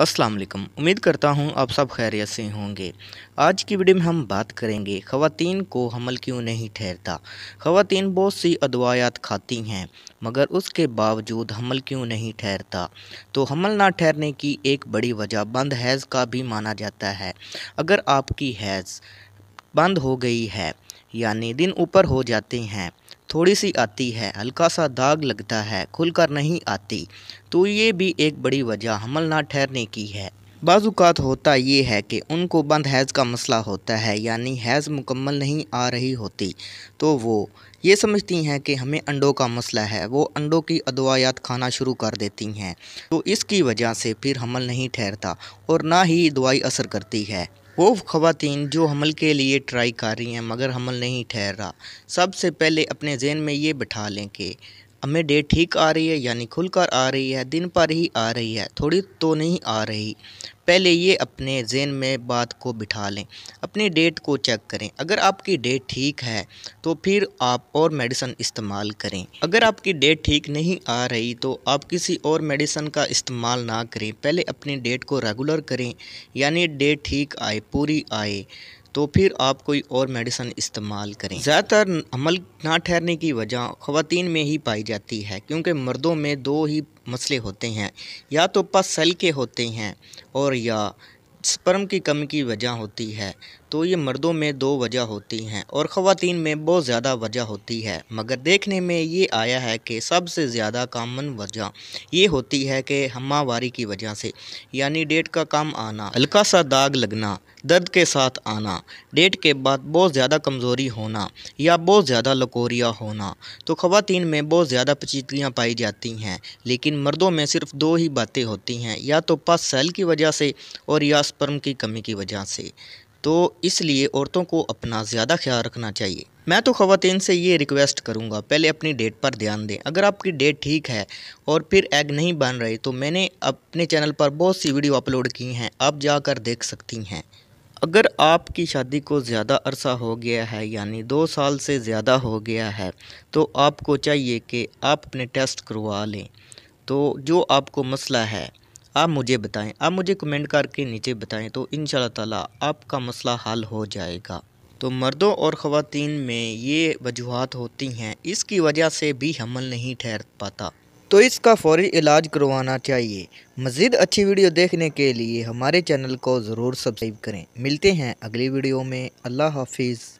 अस्सलाम वालेकुम उम्मीद करता हूँ आप सब खैरियत से होंगे आज की वीडियो में हम बात करेंगे ख़वातीन को हमल क्यों नहीं ठहरता ख़वातीन बहुत सी अदवायात खाती हैं मगर उसके बावजूद हमल क्यों नहीं ठहरता तो हमल ना ठहरने की एक बड़ी वजह बंद हैज़ का भी माना जाता है अगर आपकी हैज़ बंद हो गई है यानी दिन ऊपर हो जाते हैं थोड़ी सी आती है हल्का सा दाग लगता है खुलकर नहीं आती तो ये भी एक बड़ी वजह हमल ना ठहरने की है बाज़ात होता ये है कि उनको बंद हैज़ का मसला होता है यानी हैज़ मुकम्मल नहीं आ रही होती तो वो ये समझती हैं कि हमें अंडों का मसला है वो अंडों की अदवायात खाना शुरू कर देती हैं तो इसकी वजह से फिर हमल नहीं ठहरता और ना ही दवाई असर करती है वो ख़वातीन जो हमल के लिए ट्राई कर रही हैं मगर हमल नहीं ठहर रहा सबसे पहले अपने जहन में ये बिठा लें कि हमें डेट ठीक आ रही है यानी खुलकर आ रही है दिन पर ही आ रही है थोड़ी तो नहीं आ रही पहले ये अपने जेन में बात को बिठा लें अपनी डेट को चेक करें अगर आपकी डेट ठीक है तो फिर आप और मेडिसन इस्तेमाल करें अगर आपकी डेट ठीक नहीं आ रही तो आप किसी और मेडिसन का इस्तेमाल ना करें पहले अपनी डेट को रेगुलर करें यानी डेट ठीक आए पूरी आए तो फिर आप कोई और मेडिसन इस्तेमाल करें ज़्यादातर अमल ना ठहरने की वजह खुतिन में ही पाई जाती है क्योंकि मर्दों में दो ही मसले होते हैं या तो पस सल के होते हैं और या स्पर्म की कमी की वजह होती है तो ये मर्दों में दो वजह होती हैं और ख़वातीन में बहुत ज़्यादा वजह होती है मगर देखने में ये आया है कि सबसे ज़्यादा कामन वजह ये होती है कि हमावारी की वजह से यानी डेट का काम आना हल्का सा दाग लगना दर्द के साथ आना डेट के बाद बहुत ज़्यादा कमज़ोरी होना या बहुत ज़्यादा लकोरिया होना तो ख़वान में बहुत ज़्यादा पचीतियाँ पाई जाती हैं लेकिन मर्दों में सिर्फ दो ही बातें होती हैं या तो पास सेल की वजह से और या स्पर्म की कमी की वजह से तो इसलिए औरतों को अपना ज़्यादा ख्याल रखना चाहिए मैं तो ख़वान से ये रिक्वेस्ट करूँगा पहले अपनी डेट पर ध्यान दें अगर आपकी डेट ठीक है और फिर एग नहीं बन रही तो मैंने अपने चैनल पर बहुत सी वीडियो अपलोड की हैं आप जाकर देख सकती हैं अगर आपकी शादी को ज़्यादा अरसा हो गया है यानी दो साल से ज़्यादा हो गया है तो आपको चाहिए कि आप अपने टेस्ट करवा लें तो जो आपको मसला है आप मुझे बताएं आप मुझे कमेंट करके नीचे बताएं तो इन ताला आपका मसला हल हो जाएगा तो मर्दों और ख़वान में ये वजूहत होती हैं इसकी वजह से भी हमल नहीं ठहर पाता तो इसका फौरी इलाज करवाना चाहिए मज़ीद अच्छी वीडियो देखने के लिए हमारे चैनल को ज़रूर सब्सक्राइब करें मिलते हैं अगली वीडियो में अल्लाह हाफिज़